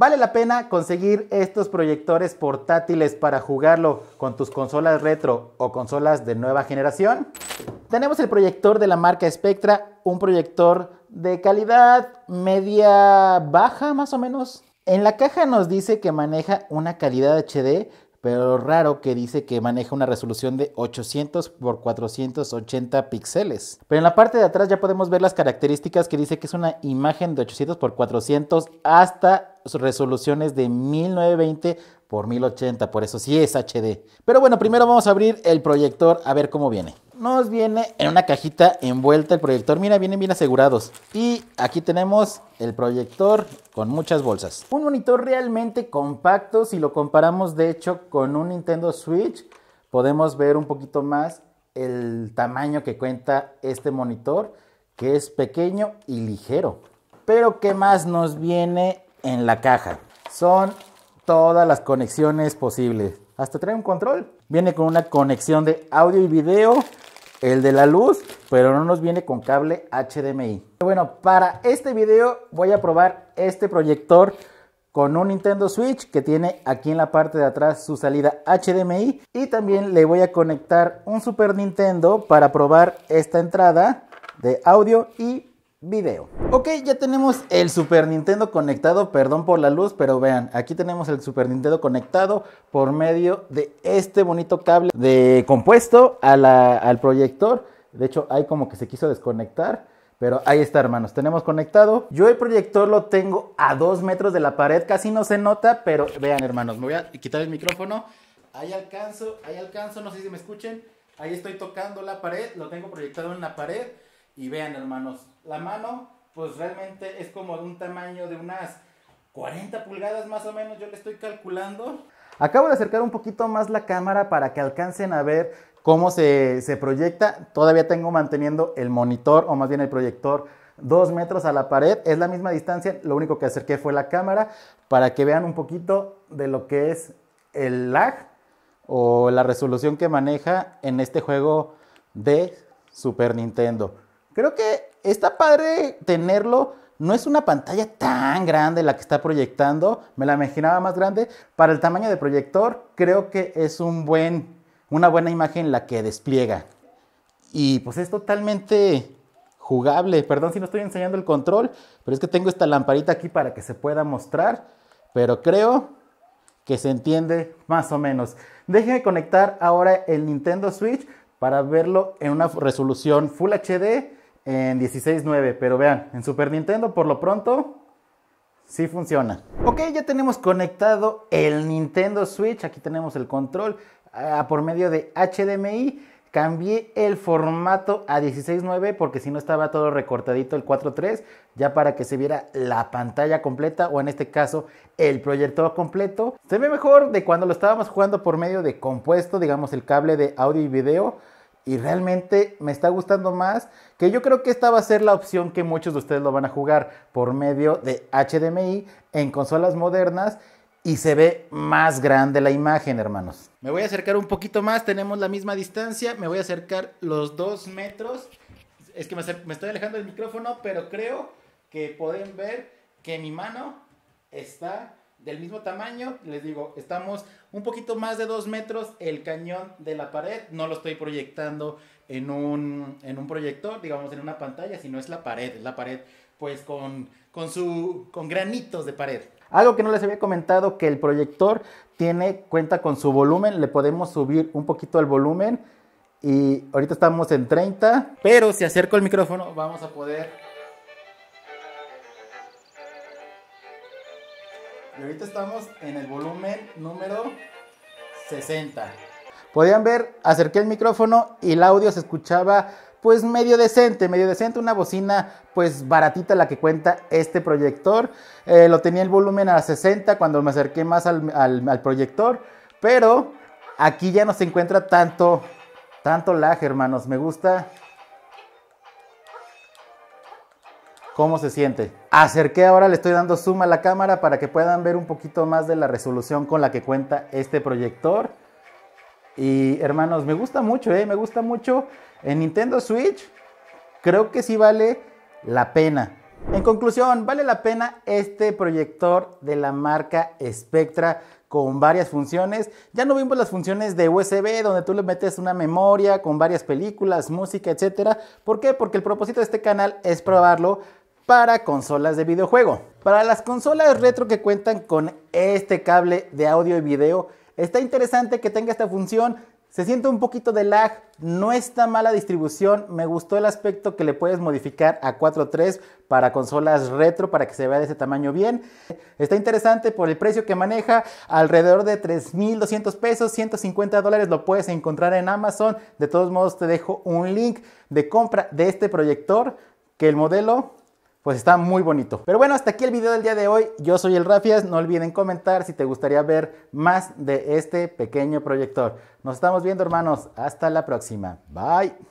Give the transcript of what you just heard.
Vale la pena conseguir estos proyectores portátiles para jugarlo con tus consolas retro o consolas de nueva generación. Tenemos el proyector de la marca Spectra, un proyector de calidad media baja más o menos. En la caja nos dice que maneja una calidad HD pero raro que dice que maneja una resolución de 800 por 480 píxeles. Pero en la parte de atrás ya podemos ver las características que dice que es una imagen de 800 por 400 hasta resoluciones de 1920 por 1080, por eso sí es HD. Pero bueno, primero vamos a abrir el proyector a ver cómo viene nos viene en una cajita envuelta el proyector. Mira, vienen bien asegurados. Y aquí tenemos el proyector con muchas bolsas. Un monitor realmente compacto. Si lo comparamos de hecho con un Nintendo Switch, podemos ver un poquito más el tamaño que cuenta este monitor, que es pequeño y ligero. Pero ¿qué más nos viene en la caja? Son todas las conexiones posibles. Hasta trae un control. Viene con una conexión de audio y video, el de la luz, pero no nos viene con cable HDMI. Bueno, para este video voy a probar este proyector con un Nintendo Switch que tiene aquí en la parte de atrás su salida HDMI y también le voy a conectar un Super Nintendo para probar esta entrada de audio y Video. Ok, ya tenemos el Super Nintendo conectado, perdón por la luz, pero vean, aquí tenemos el Super Nintendo conectado por medio de este bonito cable de compuesto al proyector. De hecho, ahí como que se quiso desconectar. Pero ahí está, hermanos, tenemos conectado. Yo el proyector lo tengo a dos metros de la pared, casi no se nota, pero vean, hermanos, me voy a quitar el micrófono. Ahí alcanzo, ahí alcanzo, no sé si me escuchen. Ahí estoy tocando la pared, lo tengo proyectado en la pared. Y vean, hermanos, la mano, pues realmente es como de un tamaño de unas 40 pulgadas más o menos, yo le estoy calculando. Acabo de acercar un poquito más la cámara para que alcancen a ver cómo se, proyecta. Todavía tengo manteniendo el monitor, o más bien el proyector, dos metros a la pared. Es la misma distancia, lo único que acerqué fue la cámara para que vean un poquito de lo que es el lag o la resolución que maneja en este juego de Super Nintendo. Creo que está padre tenerlo. No es una pantalla tan grande la que está proyectando, me la imaginaba más grande. Para el tamaño de proyector, creo que es un buen, una buena imagen la que despliega. Y pues es totalmente jugable. Perdón si no estoy enseñando el control, pero es que tengo esta lamparita aquí para que se pueda mostrar. Pero creo que se entiende más o menos. Déjenme conectar ahora el Nintendo Switch para verlo en una resolución Full HD en 16.9. Pero vean, en Super Nintendo por lo pronto sí funciona. Ok, ya tenemos conectado el Nintendo Switch. Aquí tenemos el control ah, por medio de HDMI. Cambié el formato a 16.9 porque si no estaba todo recortadito el 4.3 ya para que se viera la pantalla completa o en este caso el proyecto completo. Se ve mejor de cuando lo estábamos jugando por medio de compuesto, digamos el cable de audio y video y realmente me está gustando más, que yo creo que esta va a ser la opción que muchos de ustedes lo van a jugar por medio de HDMI en consolas modernas y se ve más grande la imagen, hermanos. Me voy a acercar un poquito más, tenemos la misma distancia, me voy a acercar los dos metros. Es que me, me estoy alejando del micrófono, pero creo que pueden ver que mi mano está del mismo tamaño. Les digo, estamos un poquito más de dos metros el cañón de la pared. No lo estoy proyectando en un, en un proyector, digamos en una pantalla, sino es la pared, es la pared pues con, con, su, con granitos de pared. Algo que no les había comentado, que el proyector tiene, cuenta con su volumen, le podemos subir un poquito el volumen y ahorita estamos en 30, pero si acerco el micrófono vamos a poder Y ahorita estamos en el volumen número 60. Podían ver, acerqué el micrófono y el audio se escuchaba pues medio decente, medio decente, una bocina pues baratita la que cuenta este proyector. Eh, lo tenía el volumen a 60 cuando me acerqué más al, al, proyector, pero aquí ya no se encuentra tanto, tanto lag, hermanos. Me gusta cómo se siente. Acerqué ahora, le estoy dando zoom a la cámara para que puedan ver un poquito más de la resolución con la que cuenta este proyector. Y hermanos, me gusta mucho, ¿eh? me gusta mucho. En Nintendo Switch creo que sí vale la pena. En conclusión, vale la pena este proyector de la marca Spectra con varias funciones. Ya no vimos las funciones de USB donde tú le metes una memoria con varias películas, música, etc. ¿Por qué? Porque el propósito de este canal es probarlo para consolas de videojuego. Para las consolas retro que cuentan con este cable de audio y video, está interesante que tenga esta función. Se siente un poquito de lag, no está mala distribución, me gustó el aspecto que le puedes modificar a 4.3 para consolas retro para que se vea de ese tamaño bien. Está interesante por el precio que maneja, alrededor de 3.200 pesos, 150 dólares lo puedes encontrar en Amazon. De todos modos te dejo un link de compra de este proyector, que el modelo pues está muy bonito. Pero bueno, hasta aquí el video del día de hoy. Yo soy el Rafias, no olviden comentar si te gustaría ver más de este pequeño proyector. Nos estamos viendo hermanos, hasta la próxima. Bye.